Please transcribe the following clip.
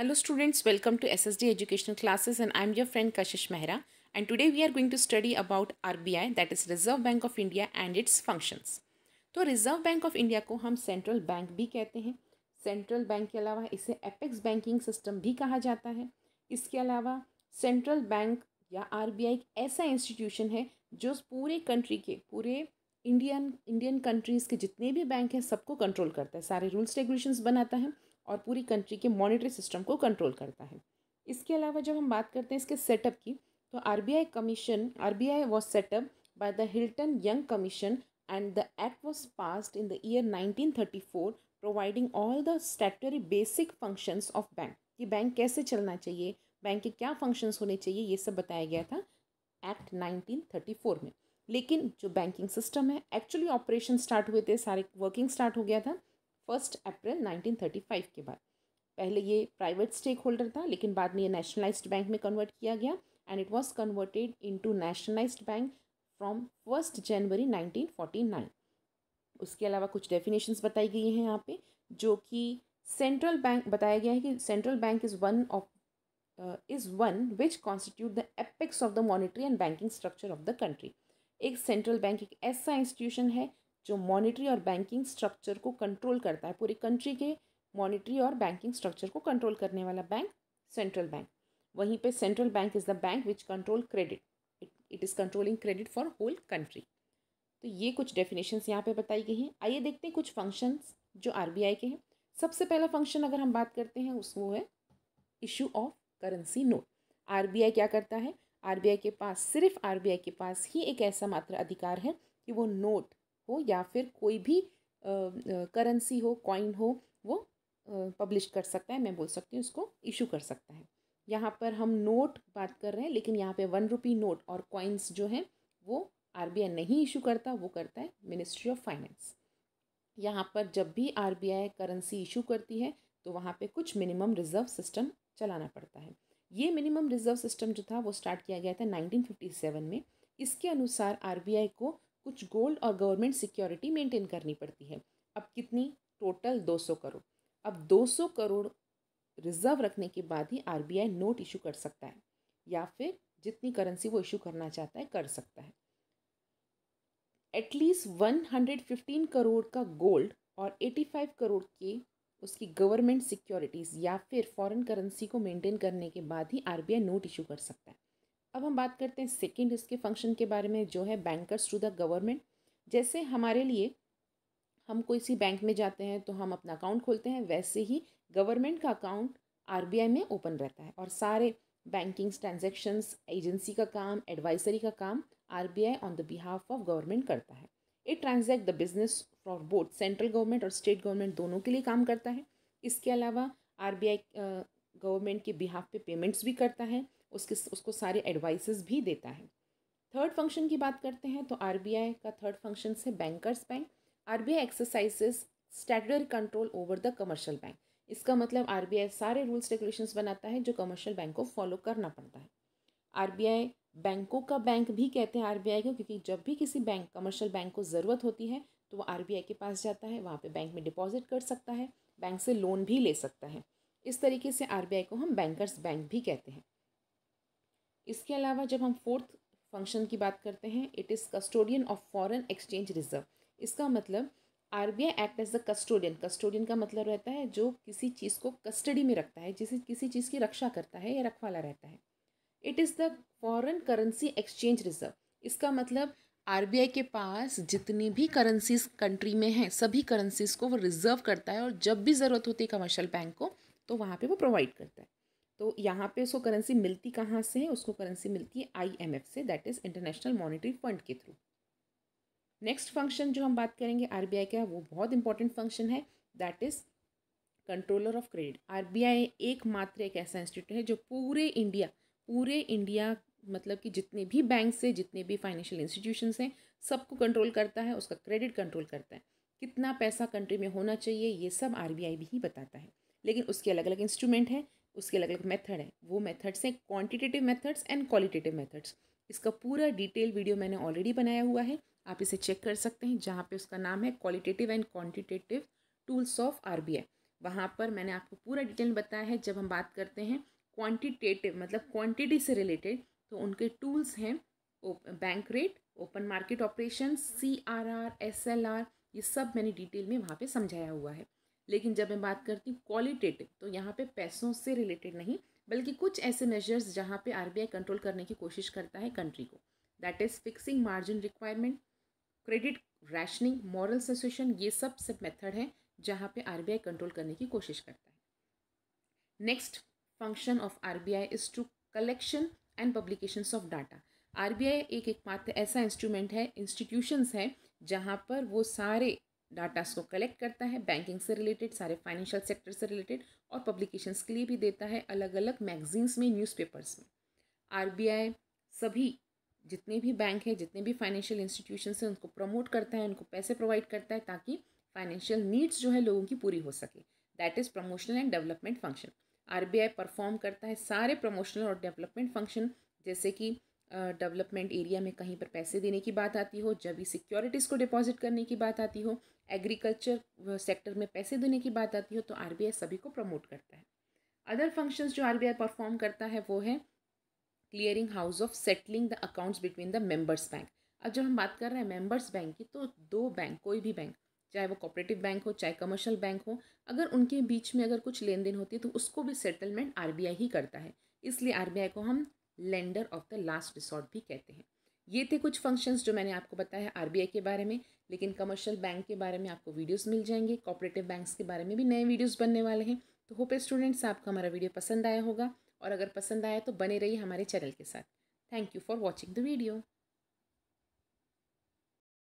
hello students welcome to S S D educational classes and I am your friend Kashish Mehra and today we are going to study about R B I that is Reserve Bank of India and its functions तो Reserve Bank of India को हम central bank भी कहते हैं central bank के अलावा इसे apex banking system भी कहा जाता है इसके अलावा सेंट्रल बैंक या आर बी आई एक ऐसा इंस्टीट्यूशन है जो पूरे कंट्री के पूरे इंडियन इंडियन कंट्रीज के जितने भी बैंक हैं सबको कंट्रोल करता है सारे रूल्स रेगुलेशन बनाता है और पूरी कंट्री के मॉनिटरी सिस्टम को कंट्रोल करता है इसके अलावा जब हम बात करते हैं इसके सेटअप की तो R B I commission R B I was setup by the Hilton Young commission and the act was passed in the year four providing all the statutory basic functions of bank कि bank कैसे चलना चाहिए bank के क्या functions होने चाहिए ये सब बताया गया था एक्ट नाइनटीन थर्टी फोर में लेकिन जो बैंकिंग सिस्टम है एक्चुअली ऑपरेशन स्टार्ट हुए थे सारे वर्किंग स्टार्ट हो गया था फर्स्ट अप्रैल 1935 के बाद पहले ये प्राइवेट स्टेक होल्डर था लेकिन बाद में ये नेशनलाइज्ड बैंक में कन्वर्ट किया गया and it was converted into nationalised bank from first January 1949 उसके अलावा कुछ डेफिनेशंस बताई गई हैं यहाँ पे जो कि सेंट्रल बैंक बताया गया है कि central bank is one of is one which constitute the apex of the monetary and banking structure of the country एक सेंट्रल बैंक एक ऐसा इंस्टीट्यूशन है जो मॉनिटरी और बैंकिंग स्ट्रक्चर को कंट्रोल करता है पूरी कंट्री के मॉनिटरी और बैंकिंग स्ट्रक्चर को कंट्रोल करने वाला बैंक सेंट्रल बैंक वहीं पे central bank is the bank which control credit it is controlling credit for whole country तो ये कुछ डेफिनेशंस यहाँ पे बताई गई हैं आइए देखते हैं कुछ फंक्शंस जो आर के हैं सबसे पहला फंक्शन अगर हम बात करते हैं उस वो है issue of currency note R क्या करता है आर के पास सिर्फ आर के पास ही एक ऐसा मात्र अधिकार है कि वो नोट हो या फिर कोई भी करेंसी हो कॉइन हो वो पब्लिश कर सकता है मैं बोल सकती हूँ उसको इशू कर सकता है यहाँ पर हम नोट बात कर रहे हैं लेकिन यहाँ पे वन रुपी नोट और कॉइन्स जो हैं वो आर नहीं इशू करता वो करता है मिनिस्ट्री ऑफ फाइनेंस यहाँ पर जब भी आर करेंसी इशू करती है तो वहाँ पे कुछ मिनिमम रिजर्व सिस्टम चलाना पड़ता है ये मिनिमम रिजर्व सिस्टम जो था वो स्टार्ट किया गया था 1957 में इसके अनुसार आर को कुछ गोल्ड और गवर्नमेंट सिक्योरिटी मेंटेन करनी पड़ती है अब कितनी टोटल 200 करोड़ अब 200 करोड़ रिजर्व रखने के बाद ही आर नोट इशू कर सकता है या फिर जितनी करेंसी वो इशू करना चाहता है कर सकता है एटलीस्ट 115 करोड़ का गोल्ड और 85 करोड़ के उसकी गवर्नमेंट सिक्योरिटीज़ या फिर फॉरेन करेंसी को मेंटेन करने के बाद ही आरबीआई नोट इशू कर सकता है अब हम बात करते हैं सेकेंड इसके फंक्शन के बारे में जो है बैंकर्स टू द गवर्नमेंट जैसे हमारे लिए हम कोई सी बैंक में जाते हैं तो हम अपना अकाउंट खोलते हैं वैसे ही गवर्नमेंट का अकाउंट आर में ओपन रहता है और सारे बैंकिंग ट्रांजेक्शन्स एजेंसी का काम एडवाइजरी का काम I on the behalf of government करता है it transact the business for both central government और स्टेट गवर्नमेंट दोनों के लिए काम करता है इसके अलावा आई गवर्नमेंट के बिहाफ पे पेमेंट्स भी करता है उसके उसको सारे एडवाइसेस भी देता है थर्ड फंक्शन की बात करते हैं तो आर का थर्ड फंक्शन है bankers bank R B I exercises control over the commercial bank इसका मतलब आर सारे रूल्स रेगुलेशंस बनाता है जो कमर्शियल बैंक को फॉलो करना पड़ता है आर बैंकों का बैंक भी कहते हैं आर को क्योंकि जब भी किसी बैंक कमर्शियल बैंक को ज़रूरत होती है तो वो आर के पास जाता है वहाँ पे बैंक में डिपॉजिट कर सकता है बैंक से लोन भी ले सकता है इस तरीके से आर को हम बैंकर्स बैंक भी कहते हैं इसके अलावा जब हम फोर्थ फंक्शन की बात करते हैं it is custodian of foreign exchange reserve इसका मतलब R B I act as the custodian custodian का मतलब रहता है जो किसी चीज़ को कस्टडी में रखता है जिसे किसी चीज़ की रक्षा करता है या रखवाला रहता है it is the foreign currency exchange reserve इसका मतलब आर बी आई के पास जितनी भी करेंसीज कंट्री में हैं सभी करेंसीज को वो रिजर्व करता है और जब भी ज़रूरत होती है कमर्शियल बैंक को तो वहाँ पर वो प्रोवाइड करता है तो यहाँ पे उसको करेंसी मिलती कहाँ से है उसको करेंसी मिलती है आईएमएफ से that is International Monetary Fund के थ्रू नेक्स्ट फंक्शन जो हम बात करेंगे आरबीआई का वो बहुत इंपॉर्टेंट फंक्शन है that is controller of credit RBI एकमात्र एक ऐसा इंस्टीट्यूट है जो पूरे इंडिया पूरे इंडिया मतलब कि जितने भी बैंक से जितने भी फाइनेंशियल इंस्टीट्यूशन हैं सबको कंट्रोल करता है उसका क्रेडिट कंट्रोल करता है कितना पैसा कंट्री में होना चाहिए ये सब आई भी बताता है लेकिन उसके अलग अलग इंस्ट्रूमेंट हैं उसके अलग अलग मेथड हैं वो मेथड्स हैं quantitative methods and qualitative methods इसका पूरा डिटेल वीडियो मैंने ऑलरेडी बनाया हुआ है आप इसे चेक कर सकते हैं जहाँ पे उसका नाम है qualitative and quantitative tools of R B I वहाँ पर मैंने आपको पूरा डिटेल बताया है जब हम बात करते हैं क्वान्टिटेटिव मतलब क्वान्टिटी से रिलेटेड तो उनके टूल्स हैं bank rate open market operation C R R S L R ये सब मैंने डिटेल में वहाँ पर समझाया हुआ है लेकिन जब मैं बात करती हूँ क्वालिटेटिव तो यहाँ पे पैसों से रिलेटेड नहीं बल्कि कुछ ऐसे मेजर्स जहाँ पे आरबीआई कंट्रोल करने की कोशिश करता है कंट्री को that is fixing margin requirement credit rationing moral suasion ये सब सब मेथड है जहाँ पे आरबीआई कंट्रोल करने की कोशिश करता है next function of R is to collection and publication of data R एक एकमात्र ऐसा इंस्ट्रूमेंट है इंस्टीट्यूशंस है जहाँ पर वो सारे डाटास को कलेक्ट करता है बैंकिंग से रिलेटेड सारे फाइनेंशियल सेक्टर से रिलेटेड और पब्लिकेशंस के लिए भी देता है अलग अलग मैगजीन्स में न्यूज़पेपर्स में आरबीआई सभी जितने भी बैंक हैं जितने भी फाइनेंशियल इंस्टीट्यूशन हैं उनको प्रमोट करता है उनको पैसे प्रोवाइड करता है ताकि फाइनेंशियल नीड्स जो है लोगों की पूरी हो सके that is promotional and development function R perform करता है सारे प्रमोशनल और डेवलपमेंट फंक्शन जैसे कि डेवलपमेंट एरिया में कहीं पर पैसे देने की बात आती हो जब भी सिक्योरिटीज़ को डिपॉजिट करने की बात आती हो एग्रीकल्चर सेक्टर में पैसे देने की बात आती हो तो आर सभी को प्रमोट करता है अदर फंक्शंस जो आर परफॉर्म करता है वो है clearing house of settling the accounts between the members bank अब जब हम बात कर रहे हैं मेंबर्स बैंक की तो दो बैंक कोई भी बैंक चाहे वो कॉपरेटिव बैंक हो चाहे कमर्शियल बैंक हो अगर उनके बीच में अगर कुछ लेन देन होती है तो उसको भी सेटलमेंट आर ही करता है इसलिए आर को हम lender of the last resort भी कहते हैं ये थे कुछ फंक्शंस जो मैंने आपको बताया आर के बारे में लेकिन कमर्शियल बैंक के बारे में आपको वीडियोस मिल जाएंगे कॉपरेटिव बैंक्स के बारे में भी नए वीडियोस बनने वाले हैं तो होप स्टूडेंट्स आपका हमारा वीडियो पसंद आया होगा और अगर पसंद आया तो बने रहिए हमारे चैनल के साथ thank you for watching the video